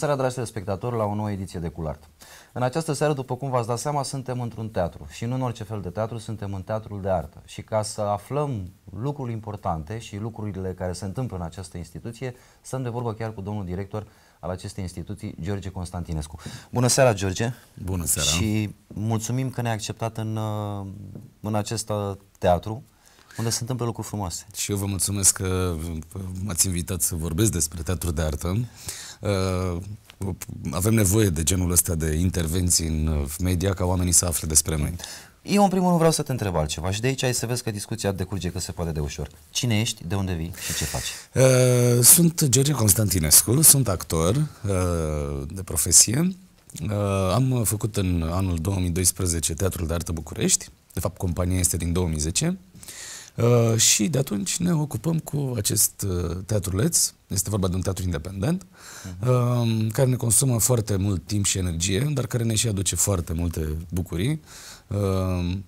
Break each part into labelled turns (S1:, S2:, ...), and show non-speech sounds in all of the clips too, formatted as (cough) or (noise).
S1: seara, dragi spectatori, la o nouă ediție de Culart. În această seară, după cum v-ați dat seama, suntem într-un teatru și nu în orice fel de teatru, suntem în teatrul de artă. Și ca să aflăm lucruri importante și lucrurile care se întâmplă în această instituție, stăm de vorbă chiar cu domnul director al acestei instituții, George Constantinescu. Bună seara, George! Bună seara! Și mulțumim că ne-ai acceptat în, uh, în acest uh, teatru unde se întâmplă lucruri frumoase. Și eu vă mulțumesc că m-ați
S2: invitat să vorbesc despre teatru de artă. Uh, avem nevoie de genul ăsta
S1: de intervenții în uh, media ca oamenii să afle despre noi. Eu, în primul rând, vreau să te întreb altceva și de aici ai să vezi că discuția decurge că se poate de ușor. Cine ești, de unde vii și ce faci? Uh,
S2: sunt George Constantinescu, sunt actor uh, de profesie. Uh, am făcut în anul 2012 Teatrul de Artă București. De fapt, compania este din 2010. Uh, și de atunci ne ocupăm cu acest uh, teatruleț, este vorba de un teatru independent, uh-huh. uh, care ne consumă foarte mult timp și energie, dar care ne și aduce foarte multe bucurii. Uh,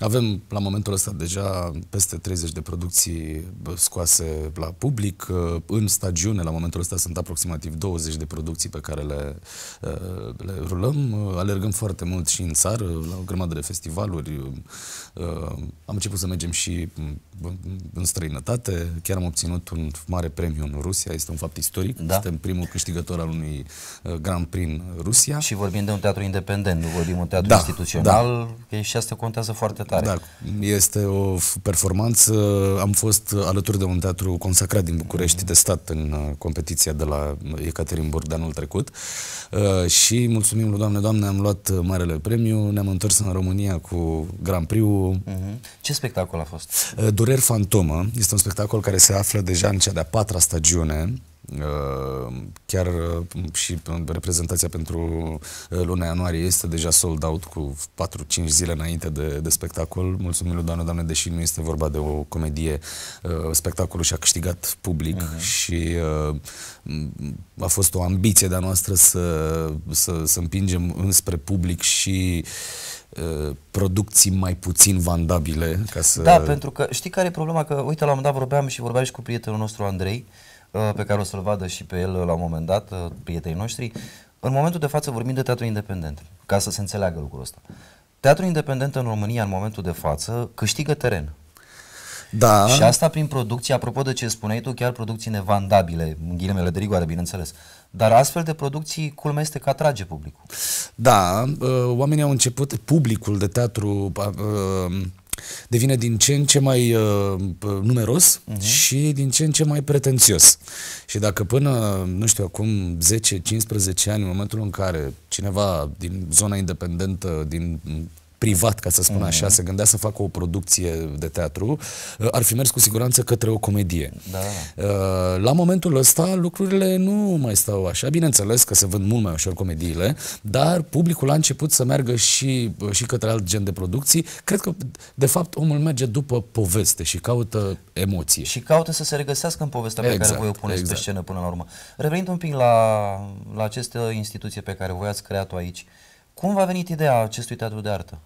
S2: avem la momentul ăsta deja peste 30 de producții scoase la public. Ă, în stagiune, la momentul ăsta, sunt aproximativ 20 de producții pe care le, ă, le rulăm. Ă, alergăm foarte mult și în țară, la o grămadă de festivaluri. Am început să mergem și în străinătate. Chiar am obținut un mare premiu în Rusia. Este un fapt istoric. Da. Suntem primul câștigător al unui Grand Prix în Rusia. Și
S1: vorbim de un teatru independent, nu vorbim de un teatru da, instituțional. Da. Și asta contează foarte tare. Da,
S2: este o performanță. Am fost alături de un teatru consacrat din București mm-hmm. de stat în uh, competiția de la Ecaterinburg de anul trecut uh, și mulțumim lui Doamne, Doamne, am luat marele premiu, ne-am întors în România cu Grand Prix-ul. Mm-hmm.
S1: Ce spectacol a fost?
S2: Uh, Dureri Fantomă. Este un spectacol care se află deja în cea de-a patra stagiune Uh, chiar uh, și reprezentația pentru uh, luna ianuarie este deja sold out cu 4-5 zile înainte de, de spectacol. Mulțumim lui Doamne, Doamne, deși nu este vorba de o comedie, spectacolul și-a câștigat public uh-huh. și a fost o ambiție de-a noastră să, să, să împingem înspre public și producții mai puțin vandabile. Ca să... Da, pentru
S1: că știi care e problema? Că uite, la un moment dat vorbeam și vorbeam și cu prietenul nostru Andrei uh, Uh, pe care o să-l vadă și pe el uh, la un moment dat, uh, prietenii noștri. În momentul de față vorbim de teatru independent, ca să se înțeleagă lucrul ăsta. Teatru independent în România, în momentul de față, câștigă teren. Da. Și asta prin producții, apropo de ce spuneai tu, chiar producții nevandabile, în ghilimele de rigoare, bineînțeles. Dar astfel de producții, culmea este că atrage publicul.
S2: Da, oamenii au început, publicul de teatru devine din ce în ce mai uh, numeros uh-huh. și din ce în ce mai pretențios. Și dacă până, nu știu, acum 10-15 ani, în momentul în care cineva din zona independentă, din privat, ca să spun mhm. așa, se gândea să facă o producție de teatru, uh, ar fi mers cu siguranță către o comedie. Da. Uh, la momentul ăsta lucrurile nu mai stau așa. Bineînțeles că se vând mult mai ușor comediile, dar publicul a început să meargă și, uh, și către alt gen de producții. Cred că, de fapt, omul merge după poveste și caută emoție. Și
S1: caută să se regăsească în povestea exact, pe care exact, voi o puneți exact. pe scenă până la urmă. Revenind un pic la, la această instituție pe care voi ați creat-o aici, cum v-a venit ideea acestui teatru de artă?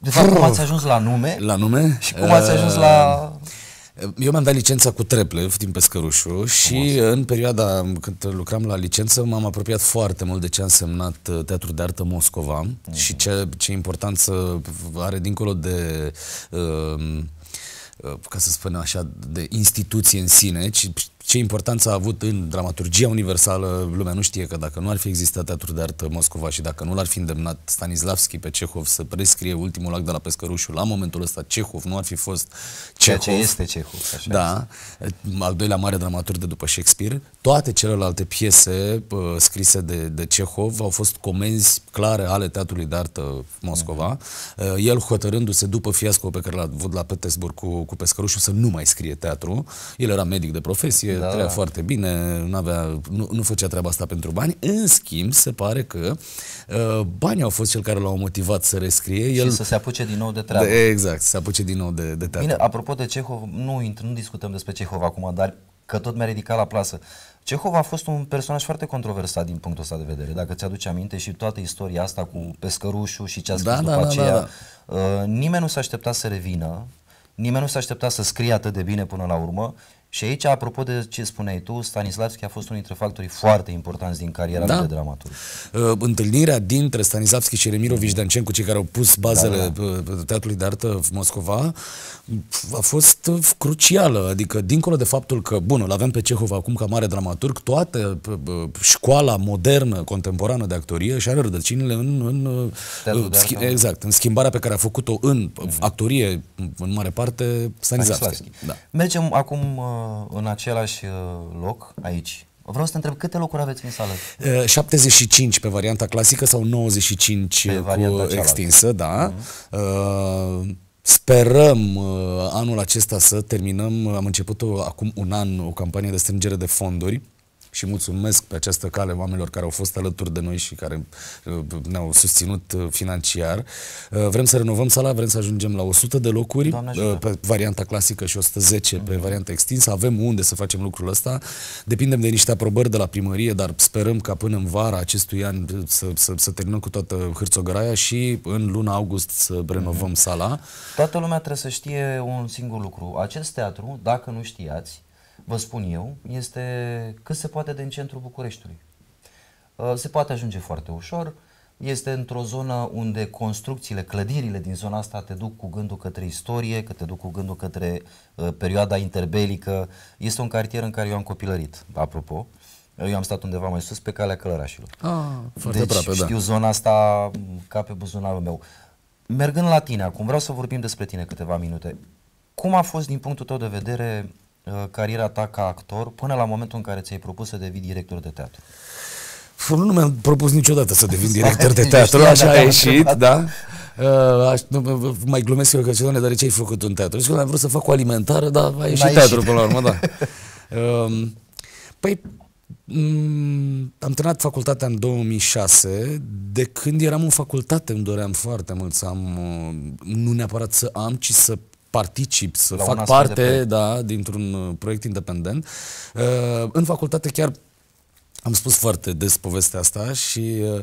S1: De fapt, cum ați ajuns la nume? La nume? Și cum ați ajuns la...
S2: Uh, eu mi-am dat licența cu Treplev din Pescărușu și în perioada când lucram la licență m-am apropiat foarte mult de ce a însemnat uh, Teatrul de Artă Moscova mm -hmm. și ce, ce importanță are dincolo de... Uh, uh ca să spunem așa, de instituție în sine, ci ce importanță a avut în dramaturgia universală, lumea nu știe că dacă nu ar fi existat teatrul de artă Moscova și dacă nu l-ar fi îndemnat Stanislavski pe Cehov să prescrie ultimul act de la Pescărușul, la momentul ăsta Cehov nu ar fi fost Cehov. Ceea ce este
S1: Cehov. Așa da,
S2: al doilea mare dramaturg de după Shakespeare. Toate celelalte piese uh, scrise de, de Cehov au fost comenzi clare ale teatrului de artă Moscova. Uh-huh. Uh, el hotărându-se după fiasco pe care l-a avut la Petersburg cu, cu Pescărușul să nu mai scrie teatru. El era medic de profesie, da, trăia da. foarte bine, avea, nu, nu făcea treaba asta pentru bani. În schimb, se pare că uh, banii au fost cel care l-au motivat să rescrie. Și El... să se
S1: apuce din nou de treabă. De, exact,
S2: să se apuce din nou de, de treabă. Bine,
S1: apropo de Cehov, nu, nu discutăm despre Cehov acum, dar că tot mi-a ridicat la plasă. Cehov a fost un personaj foarte controversat din punctul ăsta de vedere. Dacă ți-aduce aminte și toată istoria asta cu pescărușul și ce a da, scris da, după da, aceea, da, da. Uh, nimeni nu s-a așteptat să revină, nimeni nu s-a așteptat să scrie atât de bine până la urmă și aici, apropo de ce spuneai tu, Stanislavski a fost unul dintre factorii foarte importanți din cariera da. de dramaturg.
S2: Uh, întâlnirea dintre Stanislavski și Remirovici mm. cu cei care au pus da, bazele da, da. Uh, Teatrului de Artă în Moscova, a fost uh, crucială. Adică, dincolo de faptul că, bun, îl avem pe Cehov acum ca mare dramaturg, toată uh, școala modernă, contemporană de actorie și are rădăcinile în, în
S1: schi- exact,
S2: în schimbarea pe care a făcut-o în mm. actorie, în mare parte, Stanislavski. Stanislavski. Da.
S1: Mergem acum în același uh, loc, aici. Vreau să te întreb câte locuri aveți în sală?
S2: 75 pe varianta clasică sau 95 pe cu extinsă, da. Mm-hmm. Uh, Sperăm anul acesta să terminăm, am început acum un an o campanie de strângere de fonduri și mulțumesc pe această cale oamenilor care au fost alături de noi și care uh, ne-au susținut uh, financiar. Uh, vrem să renovăm sala, vrem să ajungem la 100 de locuri pe varianta clasică și 110 pe varianta extinsă. Avem unde să facem lucrul ăsta. Depindem de niște aprobări de la primărie, dar sperăm ca până în vara acestui an să, să,
S1: să terminăm cu toată hârțogăraia și în luna august să mhm. renovăm sala. Toată lumea trebuie să știe un singur lucru. Acest teatru, dacă nu știați, vă spun eu, este cât se poate de în centrul Bucureștiului. Uh, se poate ajunge foarte ușor, este într-o zonă unde construcțiile, clădirile din zona asta te duc cu gândul către istorie, că te duc cu gândul către uh, perioada interbelică. Este un cartier în care eu am copilărit, apropo. Eu am stat undeva mai sus, pe calea Călărașilor. Ah, foarte deci aproape, da. știu da. zona asta ca pe buzunarul meu. Mergând la tine acum, vreau să vorbim despre tine câteva minute. Cum a fost din punctul tău de vedere Uh, cariera ta ca actor până la momentul în care ți-ai propus să devii director de teatru?
S2: Nu mi-am propus niciodată să devin (laughs) director de teatru, așa a ieșit, da?
S1: Uh, aș, nu, mai glumesc eu că ce doamne,
S2: dar ce ai făcut în teatru? Zic că am vrut să fac o alimentară, dar a ieșit teatru până la urmă, da. Uh, (laughs) păi, mm, am terminat facultatea în 2006, de când eram în facultate îmi doream foarte mult să am, uh, nu neapărat să am, ci să particip, să la fac parte da, dintr-un uh, proiect independent. Uh, în facultate chiar am spus foarte des povestea asta și uh,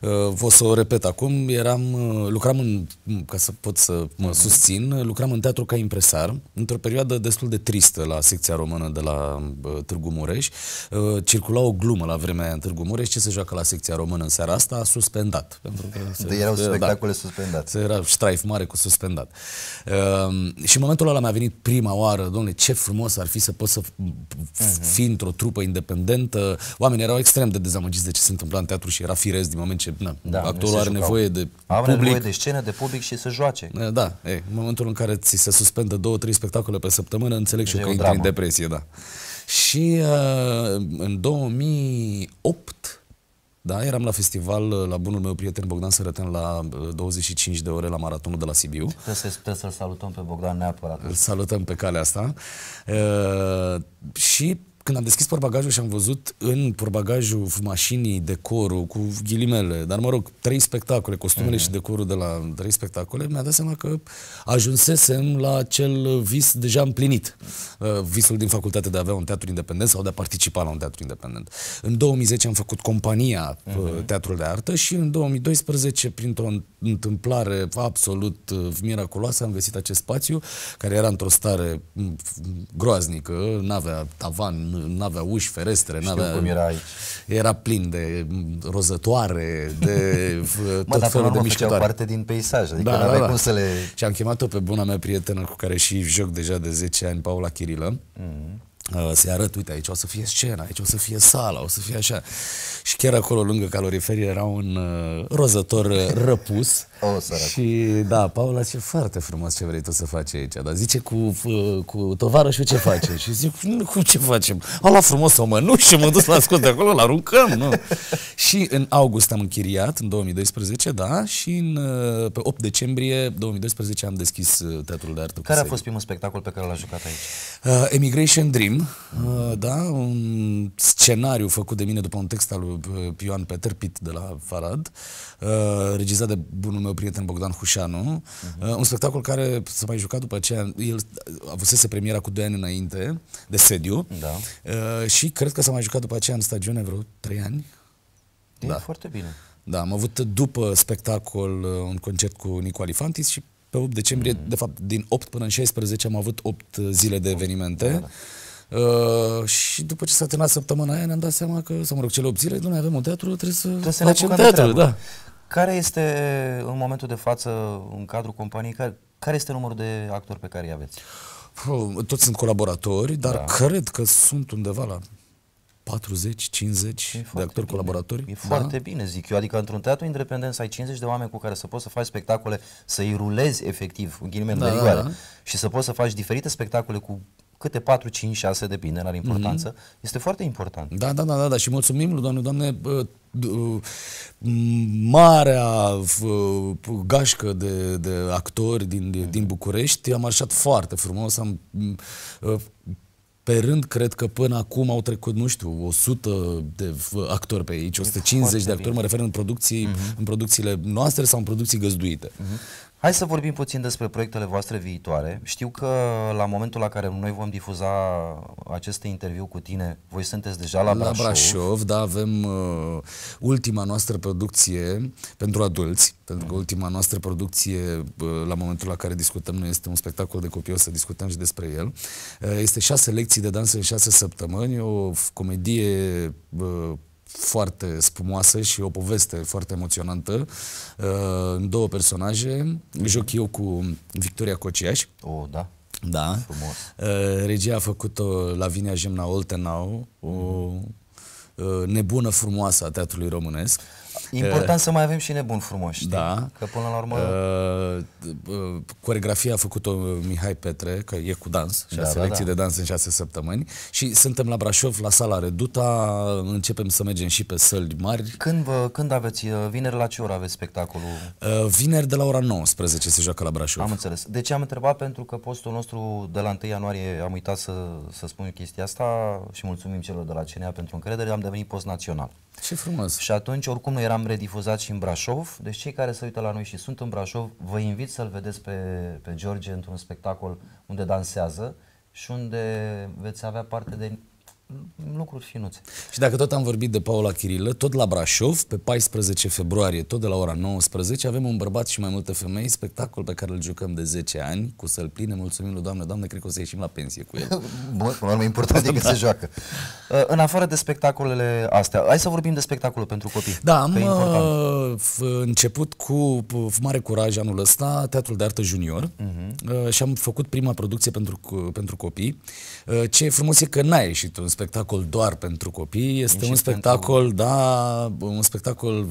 S2: uh o să o repet acum. Eram, uh, lucram în, ca să pot să mă mhm. susțin, uh, lucram în teatru ca impresar, într-o perioadă destul de tristă la secția română de la uh, Târgu Mureș. Uh, circula o glumă la vremea aia în Târgu Mureș, ce se joacă la secția română în seara asta, suspendat. Pentru că se, de erau da. spectacole da, suspendate. Era ștraif mare cu suspendat. Uh, și în momentul ăla mi-a venit prima oară, domnule, ce frumos ar fi să poți să uh-huh. Mhm. fii într-o trupă independentă, oamenii erau extrem de dezamăgiți de ce se întâmpla în teatru și era firesc din moment ce na, da, actorul are nevoie de Am public. nevoie de
S1: scenă, de public și să joace.
S2: Da, e, în momentul în care ți se suspendă două, trei spectacole pe săptămână, înțeleg și eu că intri dramă. în depresie, da. Și uh, în 2008 da, eram la festival uh, la bunul meu prieten Bogdan Sărătean la 25 uh, de ore la maratonul de la Sibiu. Trebuie să-l trebuie să salutăm pe Bogdan neapărat. Îl salutăm pe calea asta. Uh, și când am deschis porbagajul și am văzut în porbagajul mașinii decorul cu ghilimele, dar mă rog, trei spectacole, costumele mm-hmm. și decorul de la trei spectacole, mi-a dat seama că ajunsesem la acel vis deja împlinit. Uh, visul din facultate de a avea un teatru independent sau de a participa la un teatru independent. În 2010 am făcut compania mm-hmm. Teatrul de Artă și în 2012, printr-o întâmplare absolut uh, miraculoasă, am găsit acest spațiu care era într-o stare mm, groaznică, n-avea tavan, n-avea uși, ferestre, Știu n-avea... cum era aici. Era plin de rozătoare, de (laughs) mă, tot felul de mișcătoare. parte
S1: din peisaj, adică da, da, da. cum să
S2: le... Și am chemat-o pe buna mea prietenă cu care și joc deja de 10 ani, Paula Chirilă. Mm-hmm uh, se arăt, uite, aici o să fie scena, aici o să fie sala, o să fie așa. Și chiar acolo, lângă calorifer era un uh, rozător uh, răpus o, și da, Paula ce foarte frumos ce vrei tu să faci aici. Dar zice cu, cu tovarășul ce face. și zic, cu cum ce facem? Am luat frumos o mănușă și m-am dus la scos de acolo, la aruncăm. Nu? și în august am închiriat, în 2012, da, și în, uh, pe 8 decembrie 2012 am deschis uh,
S1: Teatrul de Artă. Care a fost primul spectacol pe care l-a jucat aici?
S2: Uh, Emigration Dream, uh, da, un scenariu făcut de mine după un text al lui uh, Ioan Peter Pitt de la Farad, uh, regizat de bunul meu prieten Bogdan Hușanu, uh-huh. un spectacol care s-a mai jucat după aceea, el avusese premiera cu 2 ani înainte de sediu da. Uh, și cred că s-a mai jucat după aceea în stagiune vreo 3 ani. E da. foarte bine. Da, am avut după spectacol uh, un concert cu Nicu Alifantis și pe 8 decembrie, mm. de fapt din 8 până în 16 am avut 8 uh, zile de evenimente. Da, da, da. Uh, și după ce s-a terminat săptămâna aia ne-am dat seama că, să mă rog, cele 8 zile, nu avem un teatru, trebuie să trebuie să facem teatru, da.
S1: Care este, în momentul de față, în cadrul companiei, care, care este numărul de actori pe care îi aveți?
S2: Toți sunt colaboratori, dar da. cred că sunt undeva la 40, 50 de actori bine. colaboratori.
S1: E da? foarte bine, zic eu. Adică într-un teatru independent să ai 50 de oameni cu care să poți să faci spectacole, să-i rulezi efectiv, în ghilimele da, de rigoare, și să poți să faci diferite spectacole cu câte 4, 5, 6 de bine are importanță, mm-hmm. este foarte important. Da, da,
S2: da, da, da. și mulțumim lui Doamne, Doamne, uh, marea gașcă de, de actori din, mm -hmm. din mhm. București, a marșat foarte frumos, am uh, pe rând, cred că până acum au trecut, nu știu, 100 de actori pe aici, 150 Foarte de actori, bine. mă refer în producții, uh-huh.
S1: în producțiile noastre sau în producții găzduite. Uh-huh. Hai să vorbim puțin despre proiectele voastre viitoare. Știu că la momentul la care noi vom difuza acest interviu cu tine, voi sunteți deja la Brașov. La Brașov,
S2: da, avem uh, ultima noastră producție pentru adulți, pentru că ultima noastră producție, uh, la momentul la care discutăm noi, este un spectacol de copii, o să discutăm și despre el. Uh, este șase lecții de dans în șase săptămâni, o comedie uh, foarte spumoasă și o poveste foarte emoționantă Uh, două personaje. Joc eu cu Victoria Cociaș. Oh, da. Da. Frumos. Uh, regia a făcut-o Vinea Jemna Oltenau, o uh, nebună frumoasă a teatrului românesc. Important să mai
S1: avem și nebun frumos, știi? Da. Că până la urmă...
S2: Uh, uh coregrafia a făcut-o uh, Mihai Petre, că e cu dans, da, și da, lecții da, da. de dans în șase săptămâni. Și suntem la Brașov, la sala Reduta, începem să mergem și pe săli mari. Când, vă, când aveți, uh, vineri
S1: la ce oră aveți spectacolul?
S2: Uh, vineri de la ora 19 se joacă la Brașov. Am înțeles.
S1: De ce am întrebat? Pentru că postul nostru de la 1 ianuarie, am uitat să, să spun chestia asta și mulțumim celor de la CNA pentru încredere, am devenit post național. Ce frumos! Și atunci, oricum, noi eram redifuzat și în Brașov, deci cei care se uită la noi și sunt în Brașov, vă invit să-l vedeți pe, pe George într-un spectacol unde dansează și unde veți avea parte de lucruri finuțe.
S2: Și dacă tot am vorbit de Paula Chirilă, tot la Brașov, pe 14 februarie, tot de la ora 19, avem un bărbat și mai multe femei, spectacol pe care îl jucăm de 10 ani, cu
S1: să-l pline, mulțumim lui Doamne, Doamne, cred că o să ieșim la pensie cu el. (laughs) Bun, până la urmă, important e că se joacă. Da. În afară de spectacolele astea, hai să vorbim de spectacolul pentru copii. Da, am
S2: uh, început cu mare curaj anul ăsta, Teatrul de Artă Junior, uh-huh. și am făcut prima producție pentru, pentru copii. Uh, ce frumos e că n-a ieșit un spectacol doar pentru copii, este un spectacol, pentru... da, un spectacol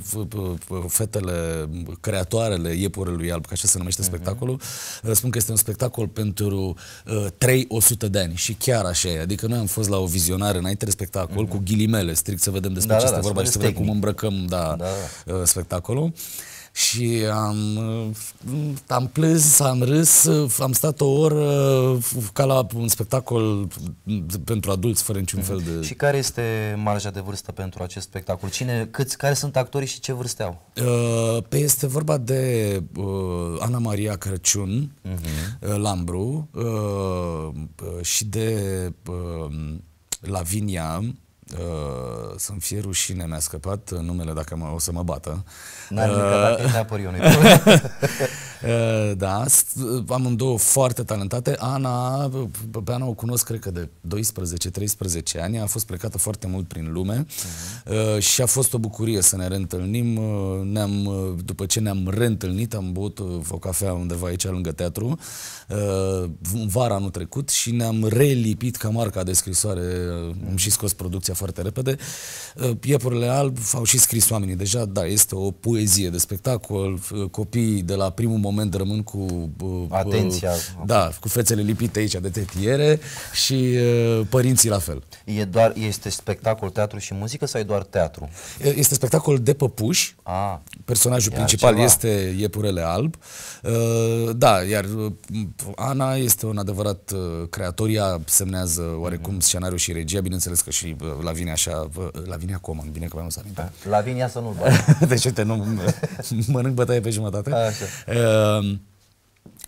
S2: fetele, creatoarele iepurelui alb, ca așa se numește uh-huh. spectacolul, uh, spun că este un spectacol pentru uh, 300 de ani și chiar așa e. Adică noi am fost la o vizionare înainte de spectacol uh-huh. cu ghilimele, strict să vedem despre da, ce da, este da, vorba și să vedem cum îmbrăcăm da, da, da. Uh, spectacolul. Uh, și am, am plâns, am râs, am
S1: stat o oră ca la un spectacol pentru adulți, fără niciun mhm. fel de... Și care este marja de vârstă pentru acest spectacol? Cine, câți, care sunt actorii și ce vârste au?
S2: Uh, pe este vorba de uh, Ana Maria Crăciun, uh-huh. Lambru, uh, și de Lavinia, Uh, să-mi fie rușine, mi-a scăpat numele dacă mă, o să mă bată. N-am uh, (laughs) uh, Da, amândouă foarte talentate. Ana, pe Ana o cunosc cred că de 12-13 ani, a fost plecată foarte mult prin lume uh-huh. Uh, și a fost o bucurie să ne reîntâlnim. Uh, ne-am, uh, după ce ne-am reîntâlnit, am băut uh, o cafea undeva aici lângă teatru, vara anul trecut și ne-am relipit ca marca de scrisoare, uh-huh. am și scos producția evoluția foarte repede. Uh, iepurele alb au și scris oamenii deja, da, este o poezie de spectacol, uh, copiii de la primul moment rămân cu... Uh, Atenția. Da, cu fețele lipite aici de tetiere și părinții la fel. E doar, este spectacol teatru și muzică sau e doar teatru? Este spectacol de păpuși. A, ah. Personajul principal ceva. este iepurele alb. Da, iar Ana este un adevărat creator. Ea semnează oarecum scenariul și regia, bineînțeles că și la vine așa, la Lavinia Coman, bine că mai am să aminte.
S1: Da. vine să nu-l bagi. (laughs)
S2: deci uite, nu, mănânc bătaie pe jumătate. Așa. Uh,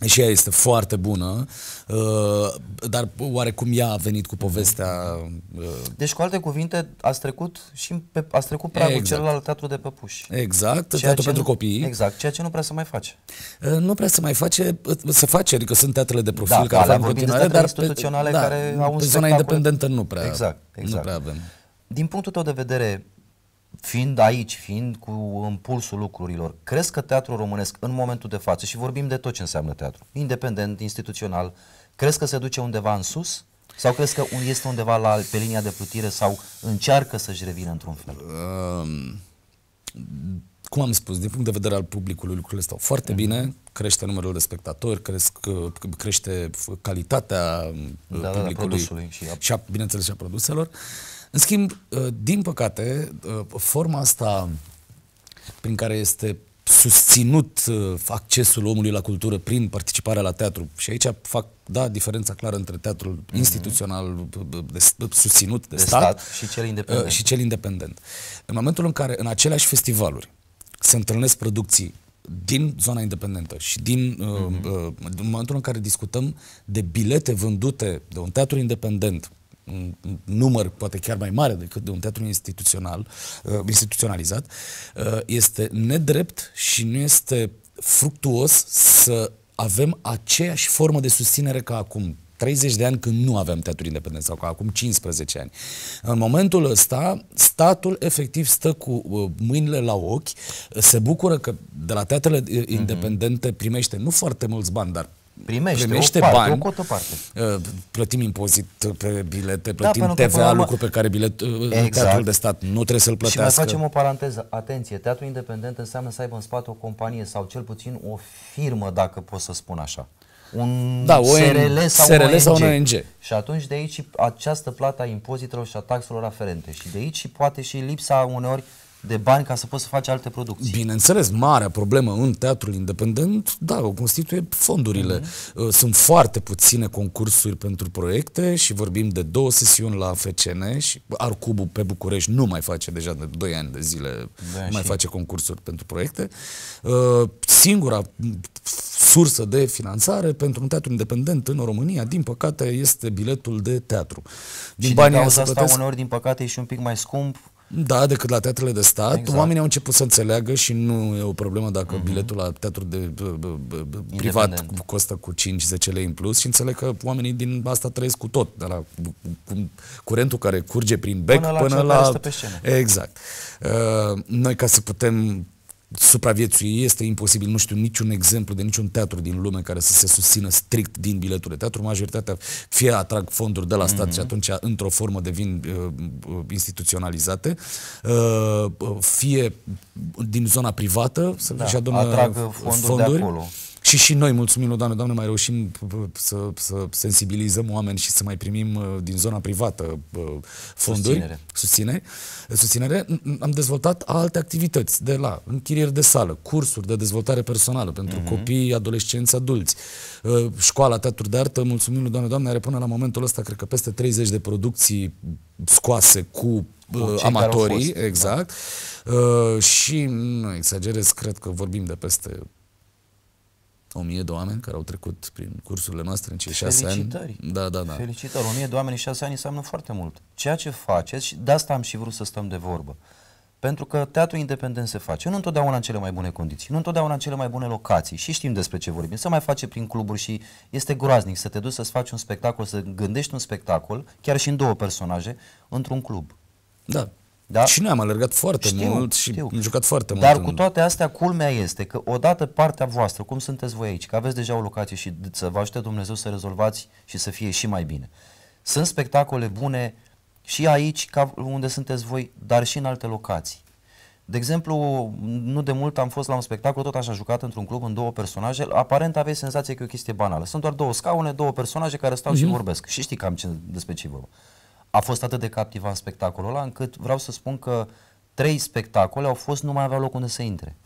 S2: și ea este foarte bună, uh, dar oarecum ea a venit cu povestea... Uh, deci, cu
S1: alte cuvinte, ați trecut și pe, ați trecut pragul exact. celălalt teatru de păpuși. Exact, ceea teatru pentru nu, copii. Exact,
S2: ceea ce nu prea se mai face. Uh, nu prea se mai face, se face, adică sunt teatrele
S1: de profil da, care avem continuare, dar instituționale pe, da, care au un zona independentă nu prea, exact, exact. Nu prea avem. Din punctul tău de vedere, fiind aici, fiind cu impulsul lucrurilor, crezi că teatrul românesc în momentul de față, și vorbim de tot ce înseamnă teatru, independent, instituțional, crezi că se duce undeva în sus? Sau crezi că este undeva la, pe linia de plutire sau încearcă să-și revină într-un fel? Um, cum am spus,
S2: din punct de vedere al publicului lucrurile stau foarte mm-hmm. bine, crește numărul de spectatori, cresc, crește calitatea da, publicului da, da, și, a... și a, bineînțeles și a produselor. Uh, în schimb, uh, din păcate, uh, forma asta prin care este susținut uh, accesul omului la cultură prin participarea la teatru. Și aici fac, da, diferența clară între teatrul mm-hmm. instituțional de, susținut de, de stat, stat și cel independent. Și cel independent. În momentul în care în aceleași festivaluri se întâlnesc producții din zona independentă și din mm-hmm. uh, în momentul în care discutăm de bilete vândute de un teatru independent număr poate chiar mai mare decât de un teatru instituțional, uh, instituționalizat, uh, este nedrept și nu este fructuos să avem aceeași formă de susținere ca acum 30 de ani când nu aveam teatru independent sau ca acum 15 ani. În momentul ăsta, statul efectiv stă cu uh, mâinile la ochi, se bucură că de la teatrele mhm. independente primește nu foarte mulți bani, dar primește, primește o parte, bani, o cotă parte. Uh, plătim impozit pe bilete, da, plătim da, TVA, urmă... lucru pe care bilet, uh, exact. teatrul de stat nu trebuie să-l plătească. Și mai facem
S1: o paranteză. Atenție, teatrul independent înseamnă să aibă în spate o companie sau cel puțin o firmă, dacă pot să spun așa. Un da, o SRL, sau, SRL ONG. sau un ONG. Și atunci de aici această plata impozitelor și a taxelor aferente. Și de aici poate și lipsa uneori de bani ca să poți să faci alte producții. Bineînțeles, marea problemă în teatrul independent, da, o constituie fondurile. Mm-hmm. Sunt
S2: foarte puține concursuri pentru proiecte și vorbim de două sesiuni la FCN și Arcubu pe București nu mai face deja de 2 ani de zile, da, mai și... face concursuri pentru proiecte. Uh, singura sursă de finanțare pentru un teatru independent în România, din păcate, este biletul de teatru. Din și banii din cauza asta, plătesc... uneori,
S1: din păcate, e și un pic mai scump
S2: da, decât la teatrele de stat. Exact. Oamenii au început să înțeleagă și nu e o problemă dacă mm-hmm. biletul la teatru de, b- privat costă cu 5-10 lei în plus și înțeleg că oamenii din asta trăiesc cu tot, de la cu, curentul care curge prin bec până la... Până la... Pe scenă. Exact. Uh, noi ca să putem supraviețui este imposibil, nu știu niciun exemplu de niciun teatru din lume care să se susțină strict din bileturi de teatru, majoritatea fie atrag fonduri de la stat mm-hmm. și mhm. atunci într-o formă devin uh, uh instituționalizate, uh, uh, fie din zona privată da, și adună atrag fonduri, fonduri de acolo. Și și noi mulțumim Doamne, Doamne, mai reușim să, să sensibilizăm oameni și să mai primim uh, din zona privată uh, fonduri, susținere. Susține, susținere. Am dezvoltat alte activități, de la închirieri de sală, cursuri de dezvoltare personală pentru uh-huh. copii, adolescenți, adulți, uh, școala teatru de artă, mulțumim Doamne, Doamne, are până la momentul ăsta, cred că peste 30 de producții scoase cu uh, amatorii, fost, da. exact. Da. Uh, și nu exagerez, cred că vorbim de peste o mie de oameni care au trecut prin cursurile noastre în cei șase ani. Da, da, da.
S1: Felicitări. O mie de oameni în șase ani înseamnă foarte mult. Ceea ce faceți, și de asta am și vrut să stăm de vorbă. Pentru că teatrul independent se face, nu întotdeauna în cele mai bune condiții, nu întotdeauna în cele mai bune locații și știm despre ce vorbim. Se mai face prin cluburi și este groaznic să te duci să-ți faci un spectacol, să gândești un spectacol, chiar și în două personaje, într-un club. Da, da? Și noi am alergat foarte știu, mult și știu. am jucat foarte Dar mult. Dar cu toate astea, culmea este că odată partea voastră, cum sunteți voi aici, că aveți deja o locație și să vă ajute Dumnezeu să rezolvați și să fie și mai bine. Sunt spectacole bune și aici, ca unde sunteți voi, dar și în alte locații. De exemplu, nu de mult am fost la un spectacol, tot așa jucat într-un club, în două personaje. Aparent aveți senzația că e o chestie banală. Sunt doar două scaune, două personaje care stau uh-huh. și mhm. vorbesc. Și știi cam ce, despre ce e vorba a fost atât de captivant spectacolul ăla, încât vreau să spun că trei spectacole au fost, nu mai aveau loc unde să intre.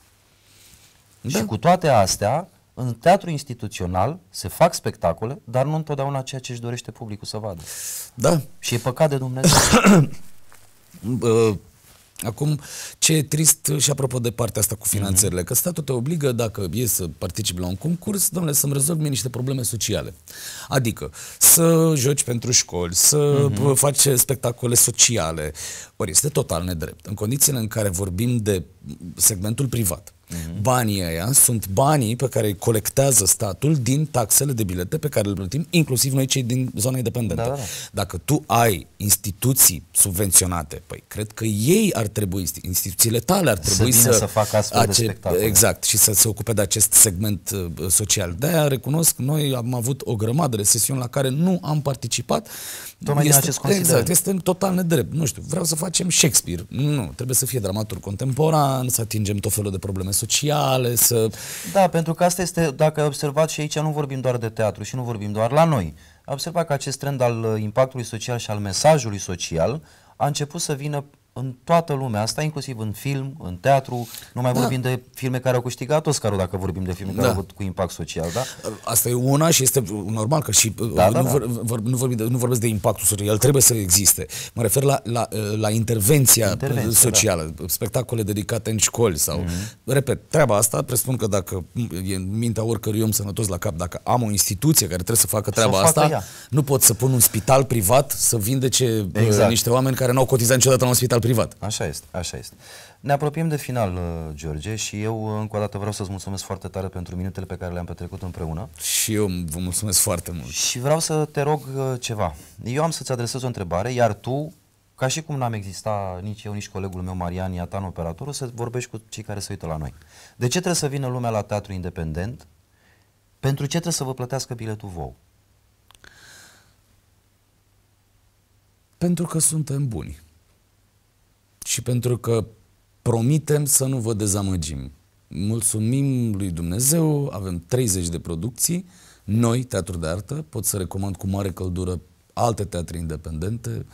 S1: Da. Și cu toate astea, în teatru instituțional se fac spectacole, dar nu întotdeauna ceea ce își dorește publicul să vadă. Da. Și e păcat de Dumnezeu. (coughs) Acum, ce e trist și apropo de partea asta cu mhm. finanțările,
S2: mm-hmm. că statul te obligă, dacă e să participi la un concurs, domnule, să-mi rezolvi mie niște probleme sociale. Adică, să joci pentru școli, să mm-hmm. faci spectacole sociale. Ori este total nedrept. În condițiile în care vorbim de segmentul privat, Mm-hmm. Banii aia sunt banii pe care îi colectează statul din taxele de bilete pe care le plătim, inclusiv noi cei din zona independentă. Da, da, da. Dacă tu ai instituții subvenționate, păi cred că ei ar trebui, instituțiile tale ar trebui să, să, să facă astfel ace- de spectacole. Exact, și să se ocupe de acest segment uh, social. De-aia recunosc, noi am avut o grămadă de sesiuni la care nu am participat. Tocmai este, acest Exact, este total nedrept. Nu știu, vreau să facem Shakespeare. Nu, trebuie să fie dramatur contemporan, să atingem tot felul de probleme
S1: sociale, să... Da, pentru că asta este, dacă observați și aici, nu vorbim doar de teatru și nu vorbim doar la noi. Observat că acest trend al uh, impactului social și al mesajului social a început să vină în toată lumea asta, inclusiv în film, în teatru, nu mai da. vorbim de filme care au câștigat Oscarul, dacă vorbim de filme da. care au avut cu impact social, da? Asta e una și este normal
S2: că și uh, da, nu, da, da. vor, da. Vor, nu, vorbim de, nu vorbesc de impactul social, el trebuie să existe. Mă refer la, la, uh, la intervenția, uh, intervenția da. socială, da. spectacole dedicate în școli sau, mm-hmm. repet, treaba asta, presupun că dacă e în mintea oricărui om sănătos la cap, dacă am o instituție care trebuie să facă treaba să asta, facă nu pot să pun un spital privat să vindece exact. niște oameni care nu au cotizat niciodată la un spital privat privat. Așa este,
S1: așa este. Ne apropiem de final, uh, George, și eu uh, încă o dată vreau să-ți mulțumesc foarte tare pentru minutele pe care le-am petrecut împreună. Și eu vă mulțumesc foarte mult. Și vreau să te rog uh, ceva. Eu am să-ți adresez o întrebare, iar tu, ca și cum n-am existat nici eu, nici colegul meu Marian Iatan, operatorul, să vorbești cu cei care se uită la noi. De ce trebuie să vină lumea la teatru independent? Pentru ce trebuie să vă plătească biletul vouă?
S2: Pentru că suntem buni și pentru că promitem să nu vă dezamăgim. Mulțumim lui Dumnezeu, avem 30 de producții, noi, Teatru de Artă, pot să recomand cu mare căldură alte teatre independente, uh,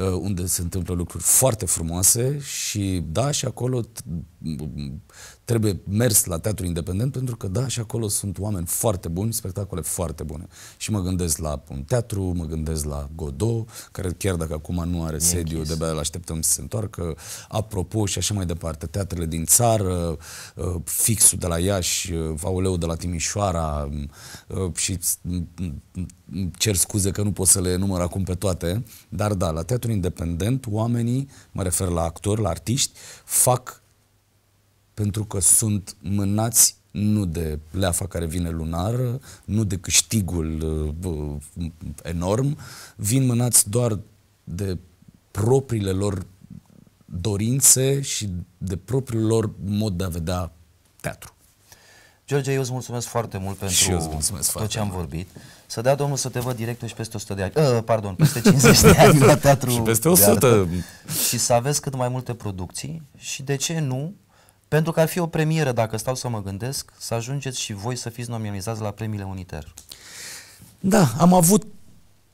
S2: Uh, unde se întâmplă lucruri foarte frumoase și da, și acolo trebuie mers la teatru independent pentru că da, și acolo sunt oameni foarte buni, spectacole foarte bune. Și mă gândesc la un teatru, mă gândesc la Godot, care chiar dacă acum nu are sediu, de abia așteptăm să se întoarcă, apropo și așa mai departe, teatrele din țară, uh, Fixul de la Iași, Vauleu uh, de la Timișoara și cer scuze că nu pot să le număr acum pe toate, dar da, la teatru teatru independent, oamenii, mă refer la actori, la artiști, fac pentru că sunt mânați nu de leafa care vine lunară, nu de câștigul uh, enorm, vin mânați doar de propriile lor dorințe și de propriul lor mod de a vedea teatru.
S1: George, eu îți mulțumesc foarte mult pentru mulțumesc tot foarte ce am mult. vorbit. Să dea Domnul să te văd direct și peste 100 de ani, uh, pardon, peste 50 de ani la teatru (laughs) și peste 100. Și să aveți cât mai multe producții și de ce nu, pentru că ar fi o premieră, dacă stau să mă gândesc, să ajungeți și voi să fiți nominalizați la premiile Uniter.
S2: Da, am avut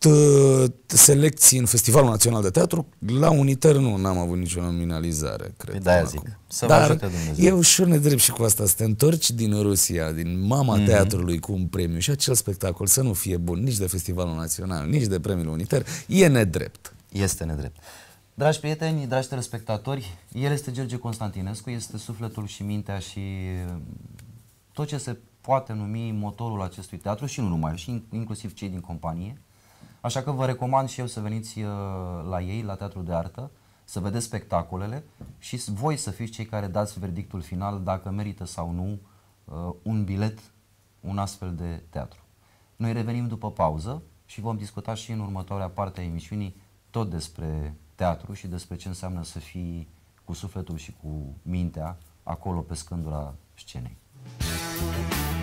S2: Uh, selecții în Festivalul Național de Teatru, la Uniter nu, n-am avut nicio nominalizare, cred. Da, zic. Să Dar e ușor nedrept și cu asta să te întorci din Rusia, din mama mm-hmm. teatrului cu un premiu și acel spectacol să nu fie bun nici de Festivalul Național, nici de Premiul Uniter, e nedrept. Este nedrept.
S1: Dragi prieteni, dragi telespectatori, el este George Constantinescu, este sufletul și mintea și uh, tot ce se poate numi motorul acestui teatru și nu numai, și inclusiv cei din companie. Așa că vă recomand și eu să veniți uh, la ei, la Teatru de Artă, să vedeți spectacolele și voi să fiți cei care dați verdictul final dacă merită sau nu uh, un bilet, un astfel de teatru. Noi revenim după pauză și vom discuta și în următoarea parte a emisiunii tot despre teatru și despre ce înseamnă să fii cu sufletul și cu mintea acolo pe scândura scenei. Thank you.